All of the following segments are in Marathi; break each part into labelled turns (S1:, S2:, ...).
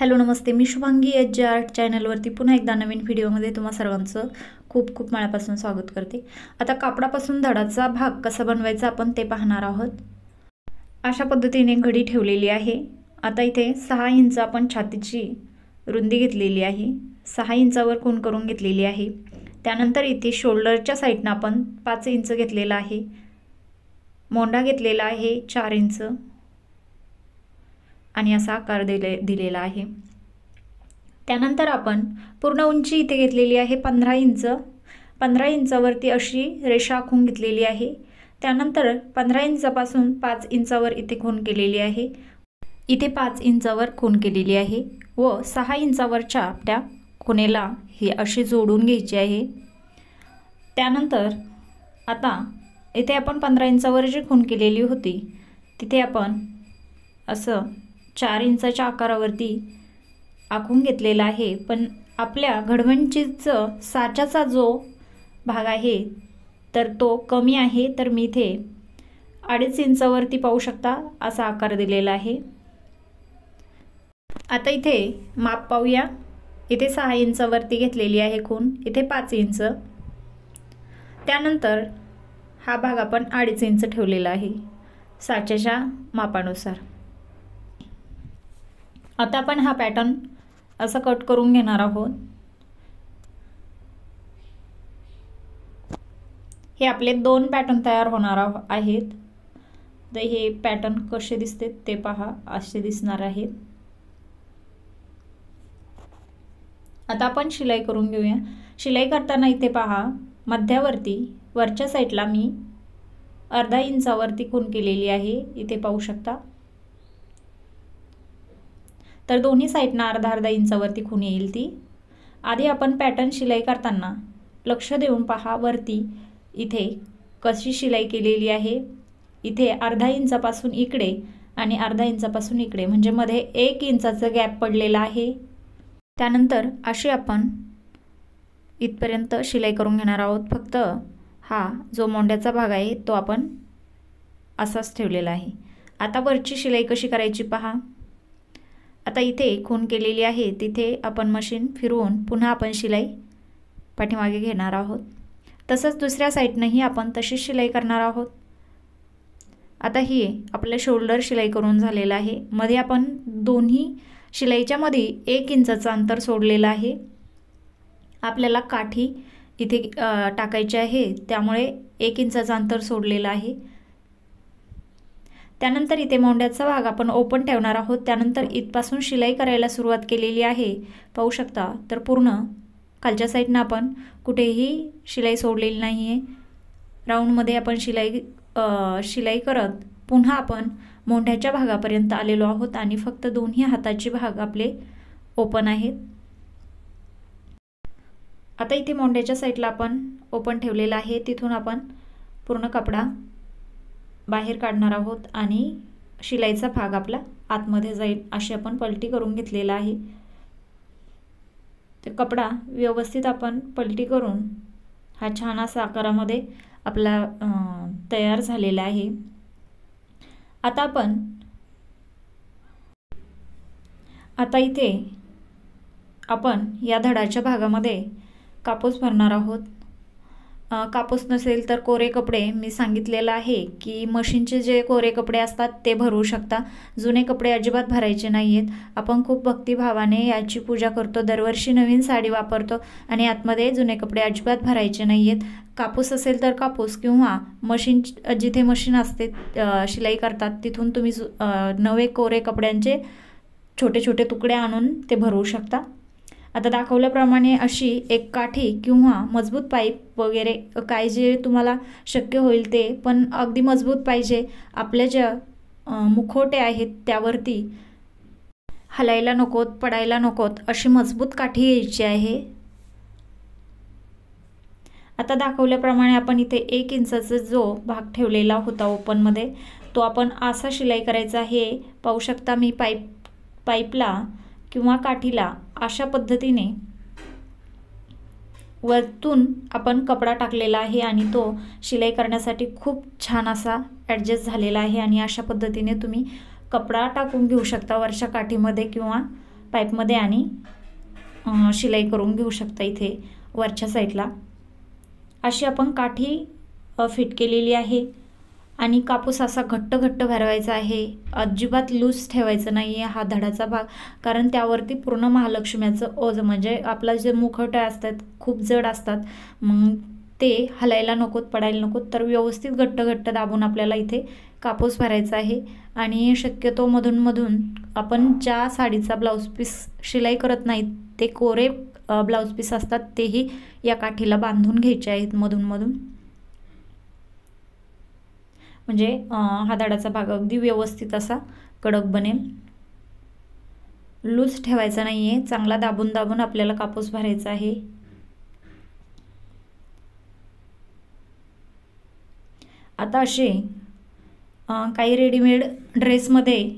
S1: हॅलो नमस्ते मी शुभांगी एच जे आर्ट चॅनलवरती पुन्हा एकदा नवीन व्हिडिओमध्ये तुम्हा सर्वांचं खूप खूप मनापासून स्वागत करते आता कापडापासून धडाचा भाग कसा बनवायचा आपण ते पाहणार आहोत अशा पद्धतीने घडी ठेवलेली आहे आता इथे सहा इंच आपण छातीची रुंदी घेतलेली आहे सहा इंचावर कोण करून घेतलेली आहे त्यानंतर इथे शोल्डरच्या साईडनं आपण पाच इंच घेतलेलं आहे मोंडा घेतलेला आहे चार इंच आणि असा आकार दिले दिलेला आहे त्यानंतर आपण पूर्ण उंची इथे घेतलेली आहे पंधरा इंच पंधरा इंचावरती अशी रेषा आखून घेतलेली आहे त्यानंतर पंधरा इंचापासून पाच इंचावर इथे खून केलेली आहे इथे पाच इंचावर खून केलेली आहे व सहा इंचावरच्या आपल्या खुनेला ही अशी जोडून घ्यायची आहे त्यानंतर आता इथे आपण पंधरा इंचावर जी खून केलेली होती तिथे आपण असं चार इंचाच्या आकारावरती आखून घेतलेला आहे पण आपल्या घडवणचीचं साच्याचा जो भाग आहे तर तो कमी आहे तर मी इथे अडीच इंचावरती पाहू शकता असा आकार दिलेला आहे आता इथे माप पाहूया इथे सहा इंचावरती घेतलेली आहे खून इथे पाच इंच त्यानंतर हा भाग आपण अडीच इंच ठेवलेला आहे साच्याच्या मापानुसार आता आपण हा पॅटर्न असं कट करून घेणार आहोत हे आपले दोन पॅटर्न तयार होणार आहेत तर हे पॅटर्न कसे दिसते ते पहा असे दिसणार आहेत आता आपण शिलाई करून घेऊया शिलाई करताना इथे पहा मध्यावरती वरच्या साईडला मी अर्धा इंचावरती खून केलेली आहे इथे पाहू शकता तर दोन्ही साईडना अर्धा अर्धा इंचावरती खून येईल ती आधी आपण पॅटर्न शिलाई करताना लक्ष देऊन पहा वरती इथे कशी शिलाई केलेली आहे इथे अर्धा इंचापासून इकडे आणि अर्धा इंचापासून इकडे म्हणजे मध्ये एक इंचाचं गॅप पडलेला आहे त्यानंतर अशी आपण इथपर्यंत शिलाई करून घेणार आहोत फक्त हा जो मोंड्याचा भाग आहे तो आपण असाच ठेवलेला आहे आता वरची शिलाई कशी करायची पहा आता इथे खून केलेली आहे तिथे आपण मशीन फिरवून पुन्हा आपण शिलाई पाठीमागे घेणार आहोत तसंच दुसऱ्या साईडनंही आपण तशीच शिलाई करणार आहोत आता ही आपलं शोल्डर शिलाई करून झालेलं आहे मध्ये आपण दोन्ही शिलाईच्या मध्ये एक इंचाचं अंतर सोडलेलं आहे आपल्याला काठी इथे टाकायची आहे त्यामुळे एक इंचाचं अंतर सोडलेलं आहे त्यानंतर इथे मोंड्याचा भाग आपण ओपन ठेवणार आहोत त्यानंतर इथपासून शिलाई करायला सुरुवात केलेली आहे पाहू शकता तर पूर्ण खालच्या साईडनं आपण कुठेही शिलाई सोडलेली नाही आहे राऊंडमध्ये आपण शिलाई शिलाई करत पुन्हा आपण मोंढ्याच्या भागापर्यंत आलेलो आहोत आणि फक्त दोन्ही हाताचे भाग आपले ओपन आहेत आता इथे मोंड्याच्या साईडला आपण ओपन ठेवलेला आहे तिथून आपण पूर्ण कपडा बाहेर काढणार आहोत आणि शिलाईचा भाग आपला आतमध्ये जाईल अशी आपण पलटी करून घेतलेला आहे ते कपडा व्यवस्थित आपण पलटी करून हा छान असा आकारामध्ये आपला तयार झालेला आहे आता आपण आता इथे आपण या धडाच्या भागामध्ये कापूस भरणार आहोत कापूस नसेल तर कोरे कपडे मी सांगितलेलं आहे की मशीनचे जे कोरे कपडे असतात ते भरवू शकता जुने कपडे अजिबात भरायचे नाही आहेत आपण खूप भक्तिभावाने याची पूजा करतो दरवर्षी नवीन साडी वापरतो आणि आतमध्ये जुने कपडे अजिबात भरायचे नाही आहेत कापूस असेल तर कापूस किंवा मशीन जिथे मशीन असते शिलाई करतात तिथून तुम्ही नवे कोरे कपड्यांचे छोटे छोटे तुकडे आणून ते भरवू शकता आता दाखवल्याप्रमाणे अशी एक काठी किंवा मजबूत पाईप वगैरे काय जे तुम्हाला शक्य होईल ते पण अगदी मजबूत पाहिजे आपल्या ज्या मुखोटे आहेत त्यावरती हलायला नकोत पडायला नकोत अशी मजबूत काठी यायची आहे आता दाखवल्याप्रमाणे आपण इथे एक इंचाचा जो भाग ठेवलेला होता ओपनमध्ये तो आपण असा शिलाई करायचा हे पाहू शकता मी पाईप पाईपला किंवा काठीला अशा पद्धतीने वरतून आपण कपडा टाकलेला आहे आणि तो शिलाई करण्यासाठी खूप छान असा ॲडजस्ट झालेला आहे आणि अशा पद्धतीने तुम्ही कपडा टाकून घेऊ शकता वरच्या काठीमध्ये किंवा पाईपमध्ये आणि शिलाई करून घेऊ शकता इथे वरच्या साईडला अशी आपण काठी फिट केलेली आहे आणि कापूस असा घट्ट घट्ट भरवायचा आहे अजिबात लूज ठेवायचं नाही आहे हा धडाचा भाग कारण त्यावरती पूर्ण महालक्ष्म्याचं ओझं म्हणजे आपला जे मुखट असतात खूप जड असतात मग ते हलायला नकोत पडायला नकोत तर व्यवस्थित घट्ट घट्ट दाबून आपल्याला इथे कापूस भरायचा आहे आणि शक्यतो मधूनमधून आपण ज्या साडीचा ब्लाऊज पीस शिलाई करत नाहीत ते कोरे ब्लाऊज पीस असतात तेही या काठीला बांधून घ्यायचे आहेत मधूनमधून म्हणजे हा धडाचा भाग अगदी व्यवस्थित असा कडक बनेल लूज ठेवायचा नाही आहे चांगला दाबून दाबून आपल्याला कापूस भरायचा आहे आता असे काही रेडीमेड ड्रेसमध्ये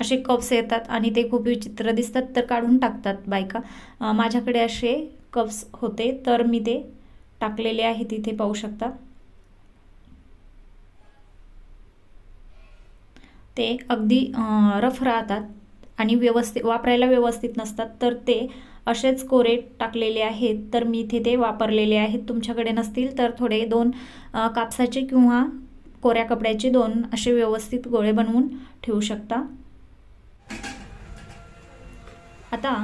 S1: असे कप्स येतात आणि ते खूप विचित्र दिसतात तर काढून टाकतात बायका माझ्याकडे असे कप्स होते तर मी ते टाकलेले आहे तिथे पाहू शकता ते अगदी रफ राहतात आणि व्यवस्थित वापरायला व्यवस्थित नसतात तर ते असेच कोरे टाकलेले आहेत तर मी इथे ते वापरलेले आहेत तुमच्याकडे नसतील तर थोडे दोन कापसाचे किंवा कोऱ्या कपड्याचे दोन असे व्यवस्थित गोळे बनवून ठेवू शकता आता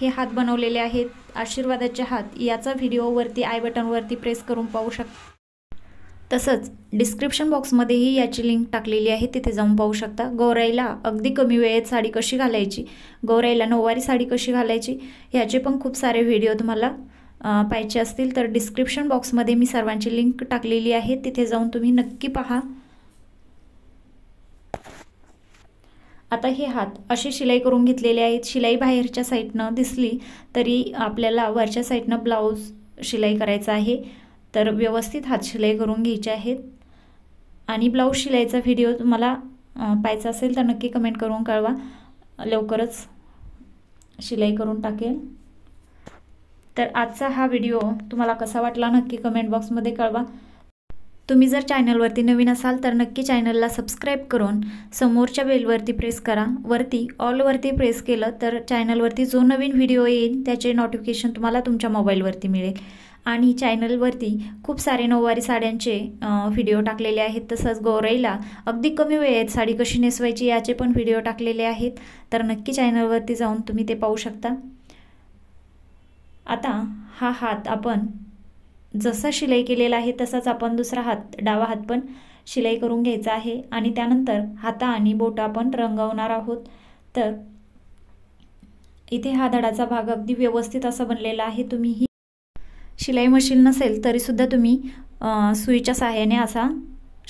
S1: हे हात बनवलेले आहेत आशीर्वादाचे हात याचा व्हिडिओवरती आय बटनवरती प्रेस करून पाहू शकता तसंच डिस्क्रिप्शन बॉक्समध्येही याची लिंक टाकलेली आहे तिथे जाऊन पाहू शकता गौराईला अगदी कमी वेळेत साडी कशी घालायची गौराईला नऊवारी साडी कशी घालायची ह्याचे पण खूप सारे व्हिडिओ तुम्हाला पाहिजे असतील तर डिस्क्रिप्शन बॉक्समध्ये मी सर्वांची लिंक टाकलेली आहे तिथे जाऊन तुम्ही नक्की पहा आता हे हात असे शिलाई करून घेतलेले आहेत शिलाई बाहेरच्या साईडनं दिसली तरी आपल्याला वरच्या साईडनं ब्लाऊज शिलाई करायचा आहे तर व्यवस्थित शिलाई करून घ्यायचे आहेत आणि ब्लाऊज शिलाईचा व्हिडिओ तुम्हाला पाहायचा असेल तर नक्की कमेंट करून कळवा लवकरच शिलाई करून टाकेल तर आजचा हा व्हिडिओ तुम्हाला कसा वाटला नक्की कमेंट बॉक्समध्ये कळवा तुम्ही जर चॅनलवरती नवीन असाल तर नक्की चॅनलला सबस्क्राईब करून समोरच्या बेलवरती प्रेस करा वरती ऑलवरती प्रेस केलं तर चॅनलवरती जो नवीन व्हिडिओ येईल त्याचे नोटिफिकेशन तुम्हाला तुमच्या मोबाईलवरती मिळेल आणि चॅनलवरती खूप सारे नऊवारी साड्यांचे व्हिडिओ टाकलेले आहेत तसंच गौराईला अगदी कमी वेळेत साडी कशी नेसवायची याचे पण व्हिडिओ टाकलेले आहेत तर नक्की चॅनलवरती जाऊन तुम्ही ते पाहू शकता आता हा हात आपण जसा शिलाई केलेला आहे तसाच आपण दुसरा हात डावा हात पण शिलाई करून घ्यायचा आहे आणि त्यानंतर हाता आणि बोटं आपण रंगवणार आहोत तर इथे हा धडाचा भाग अगदी व्यवस्थित असा बनलेला आहे तुम्ही शिलाई मशीन नसेल तरीसुद्धा तुम्ही सुईच्या सहाय्याने असा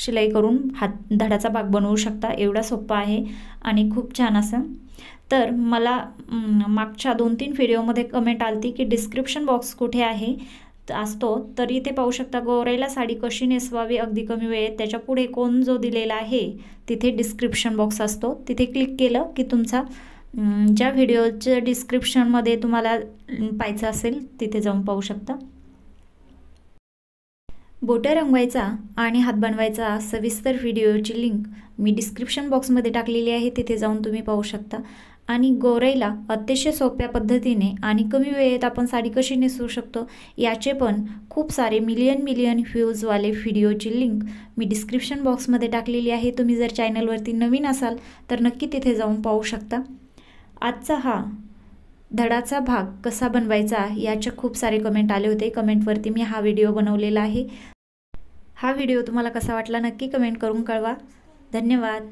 S1: शिलाई करून हात धडाचा भाग बनवू शकता एवढा सोपा आहे आणि खूप छान असं तर मला मागच्या दोन तीन व्हिडिओमध्ये कमेंट आलती की डिस्क्रिप्शन बॉक्स कुठे आहे असतो तरी ते पाहू शकता गोरेला साडी कशी नेसवावी अगदी कमी वेळेत त्याच्या पुढे कोण जो दिलेला आहे तिथे डिस्क्रिप्शन बॉक्स असतो तिथे क्लिक केलं की तुमचा ज्या व्हिडिओच्या डिस्क्रिप्शनमध्ये तुम्हाला पाहायचं असेल तिथे जाऊन पाहू शकता बोटं रंगवायचा आणि हात बनवायचा सविस्तर व्हिडिओची लिंक मी डिस्क्रिप्शन बॉक्समध्ये टाकलेली आहे तिथे जाऊन तुम्ही पाहू शकता आणि गोराईला अतिशय सोप्या पद्धतीने आणि कमी वेळेत आपण साडी कशी नेसू शकतो याचे पण खूप सारे मिलियन मिलियन व्ह्यूजवाले व्हिडिओची लिंक मी डिस्क्रिप्शन बॉक्समध्ये टाकलेली आहे तुम्ही जर चॅनलवरती नवीन असाल तर नक्की तिथे जाऊन पाहू शकता आजचा हा धडाचा भाग कसा बनवायचा याच्या खूप सारे कमेंट आले होते कमेंटवरती मी हा व्हिडिओ बनवलेला आहे हा व्हिडिओ तुम्हाला कसा वाटला नक्की कमेंट करून कळवा धन्यवाद